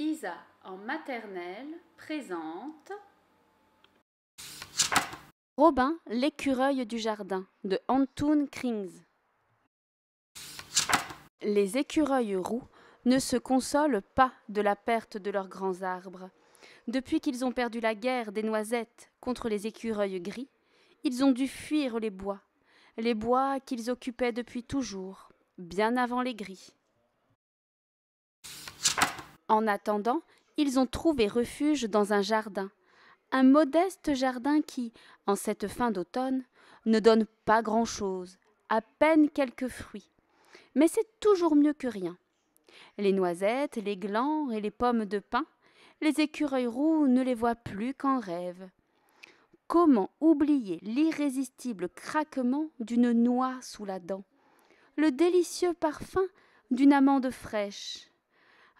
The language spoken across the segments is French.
Isa en maternelle présente Robin, l'écureuil du jardin de Antoon Krings. Les écureuils roux ne se consolent pas de la perte de leurs grands arbres. Depuis qu'ils ont perdu la guerre des noisettes contre les écureuils gris, ils ont dû fuir les bois, les bois qu'ils occupaient depuis toujours, bien avant les gris. En attendant, ils ont trouvé refuge dans un jardin, un modeste jardin qui, en cette fin d'automne, ne donne pas grand-chose, à peine quelques fruits. Mais c'est toujours mieux que rien. Les noisettes, les glands et les pommes de pin, les écureuils roux ne les voient plus qu'en rêve. Comment oublier l'irrésistible craquement d'une noix sous la dent, le délicieux parfum d'une amande fraîche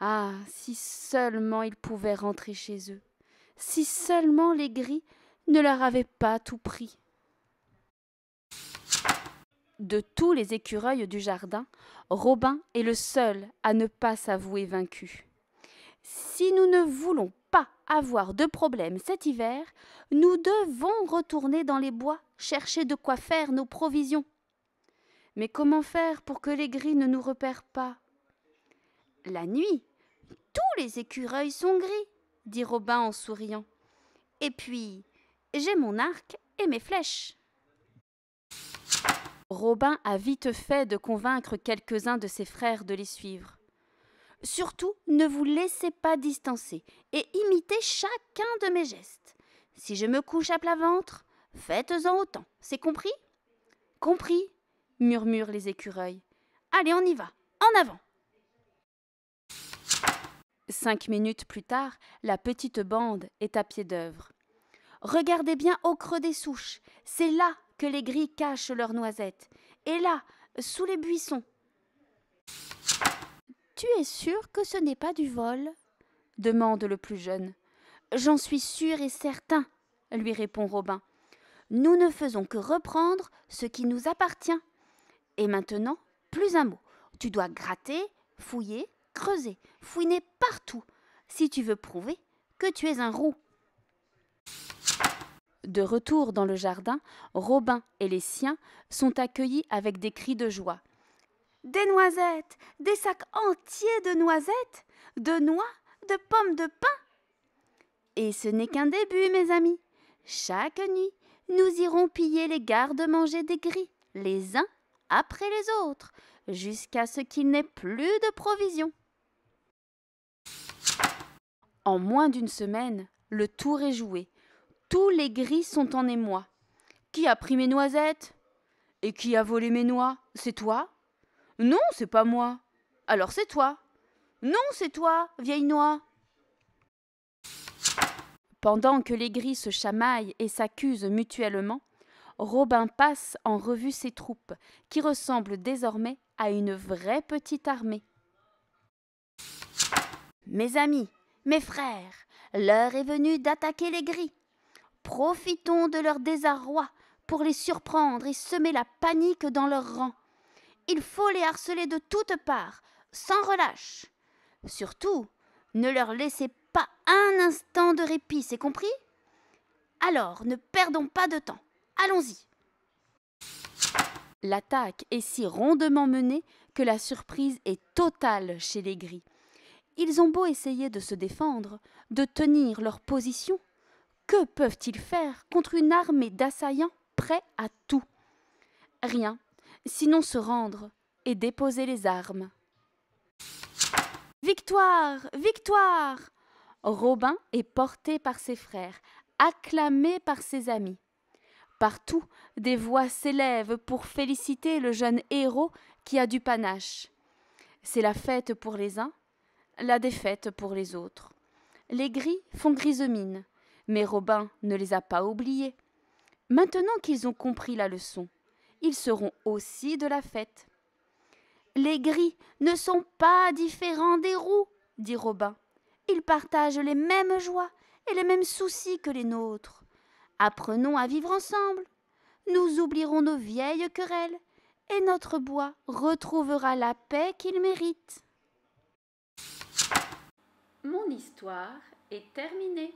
ah, si seulement ils pouvaient rentrer chez eux, si seulement les gris ne leur avaient pas tout pris. De tous les écureuils du jardin, Robin est le seul à ne pas s'avouer vaincu. Si nous ne voulons pas avoir de problème cet hiver, nous devons retourner dans les bois chercher de quoi faire nos provisions. Mais comment faire pour que les gris ne nous repèrent pas La nuit, tous les écureuils sont gris, dit Robin en souriant. Et puis, j'ai mon arc et mes flèches. Robin a vite fait de convaincre quelques-uns de ses frères de les suivre. Surtout, ne vous laissez pas distancer et imitez chacun de mes gestes. Si je me couche à plat ventre, faites-en autant, c'est compris Compris murmurent les écureuils. Allez, on y va, en avant Cinq minutes plus tard, la petite bande est à pied d'œuvre. Regardez bien au creux des souches, c'est là que les gris cachent leurs noisettes, et là, sous les buissons. Tu es sûr que ce n'est pas du vol demande le plus jeune. J'en suis sûr et certain, lui répond Robin. Nous ne faisons que reprendre ce qui nous appartient. Et maintenant, plus un mot. Tu dois gratter, fouiller, creuser, fouiner partout, si tu veux prouver que tu es un roux. De retour dans le jardin, Robin et les siens sont accueillis avec des cris de joie. Des noisettes, des sacs entiers de noisettes, de noix, de pommes de pin. Et ce n'est qu'un début, mes amis. Chaque nuit, nous irons piller les gardes-manger des gris, les uns après les autres, jusqu'à ce qu'il n'ait plus de provisions. En moins d'une semaine, le tour est joué. Tous les gris sont en émoi. Qui a pris mes noisettes Et qui a volé mes noix C'est toi Non, c'est pas moi. Alors c'est toi. Non, c'est toi, vieille noix. Pendant que les gris se chamaillent et s'accusent mutuellement, Robin passe en revue ses troupes, qui ressemblent désormais à une vraie petite armée. Mes amis, mes frères, l'heure est venue d'attaquer les gris. Profitons de leur désarroi pour les surprendre et semer la panique dans leurs rangs. Il faut les harceler de toutes parts, sans relâche. Surtout, ne leur laissez pas un instant de répit, c'est compris Alors, ne perdons pas de temps. Allons-y. L'attaque est si rondement menée que la surprise est totale chez les gris. Ils ont beau essayer de se défendre, de tenir leur position, que peuvent-ils faire contre une armée d'assaillants prêts à tout Rien, sinon se rendre et déposer les armes. Victoire Victoire Robin est porté par ses frères, acclamé par ses amis. Partout, des voix s'élèvent pour féliciter le jeune héros qui a du panache. C'est la fête pour les uns, la défaite pour les autres. Les gris font grise mine, mais Robin ne les a pas oubliés. Maintenant qu'ils ont compris la leçon, ils seront aussi de la fête. Les gris ne sont pas différents des roux, dit Robin. Ils partagent les mêmes joies et les mêmes soucis que les nôtres. Apprenons à vivre ensemble. Nous oublierons nos vieilles querelles et notre bois retrouvera la paix qu'il mérite. Mon histoire est terminée.